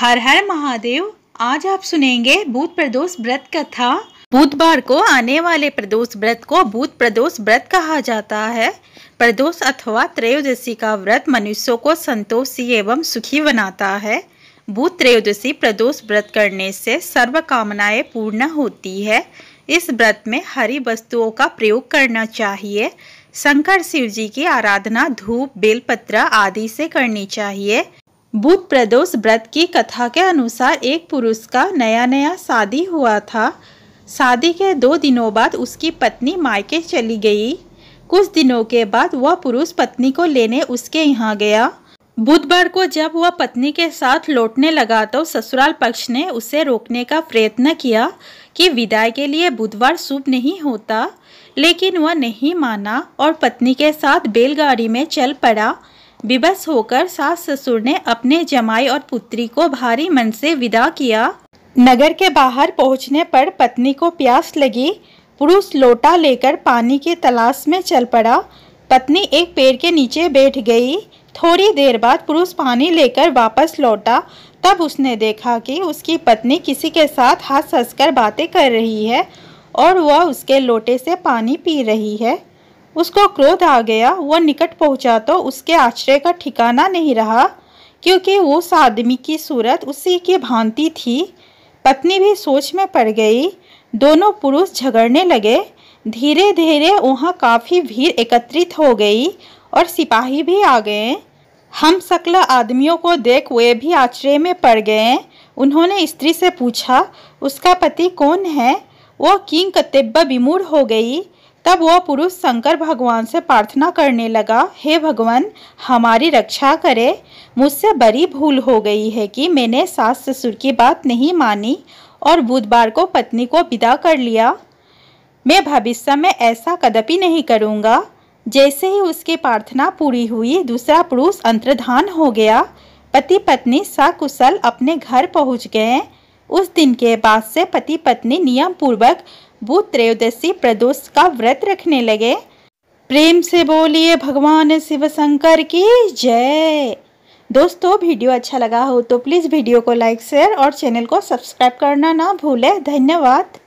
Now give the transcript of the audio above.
हर हर महादेव आज आप सुनेंगे भूत प्रदोष व्रत कथा बुधवार को आने वाले प्रदोष व्रत को भूत प्रदोष व्रत कहा जाता है प्रदोष अथवा त्रयोदशी का व्रत मनुष्यों को संतोषी एवं सुखी बनाता है भूत त्रयोदशी प्रदोष व्रत करने से सर्व कामनाएं पूर्ण होती है इस व्रत में हरी वस्तुओं का प्रयोग करना चाहिए शंकर शिव जी की आराधना धूप बेलपत्र आदि से करनी चाहिए बुध प्रदोष व्रत की कथा के अनुसार एक पुरुष का नया नया शादी हुआ था शादी के दो दिनों बाद उसकी पत्नी मायके चली गई कुछ दिनों के बाद वह पुरुष पत्नी को लेने उसके यहाँ गया बुधवार को जब वह पत्नी के साथ लौटने लगा तो ससुराल पक्ष ने उसे रोकने का प्रयत्न किया कि विदाई के लिए बुधवार शुभ नहीं होता लेकिन वह नहीं माना और पत्नी के साथ बैलगाड़ी में चल पड़ा विवश होकर सास ससुर ने अपने जमाई और पुत्री को भारी मन से विदा किया नगर के बाहर पहुंचने पर पत्नी को प्यास लगी पुरुष लोटा लेकर पानी की तलाश में चल पड़ा पत्नी एक पेड़ के नीचे बैठ गई थोड़ी देर बाद पुरुष पानी लेकर वापस लौटा तब उसने देखा कि उसकी पत्नी किसी के साथ हंस हंसकर बातें कर रही है और वह उसके लोटे से पानी पी रही है उसको क्रोध आ गया वह निकट पहुंचा तो उसके आश्रय का ठिकाना नहीं रहा क्योंकि उस आदमी की सूरत उसी की भांति थी पत्नी भी सोच में पड़ गई दोनों पुरुष झगड़ने लगे धीरे धीरे वहाँ काफ़ी भीड़ एकत्रित हो गई और सिपाही भी आ गए हम सकल आदमियों को देख वे भी आश्चर्य में पड़ गए उन्होंने स्त्री से पूछा उसका पति कौन है वो किंग तिब्बा विमूर हो गई तब वह पुरुष शंकर भगवान से प्रार्थना करने लगा हे भगवान हमारी रक्षा करे मुझसे बड़ी भूल हो गई है कि मैंने सास ससुर की बात नहीं मानी और बुधवार को पत्नी को विदा कर लिया मैं भविष्य में ऐसा कदपि नहीं करूँगा जैसे ही उसकी प्रार्थना पूरी हुई दूसरा पुरुष अंतर्धान हो गया पति पत्नी सकुशल अपने घर पहुँच गए उस दिन के बाद से पति पत्नी नियम पूर्वक भूत त्रयोदशी प्रदोष का व्रत रखने लगे प्रेम से बोलिए भगवान शिव शंकर की जय दोस्तों वीडियो अच्छा लगा हो तो प्लीज़ वीडियो को लाइक शेयर और चैनल को सब्सक्राइब करना ना भूलें धन्यवाद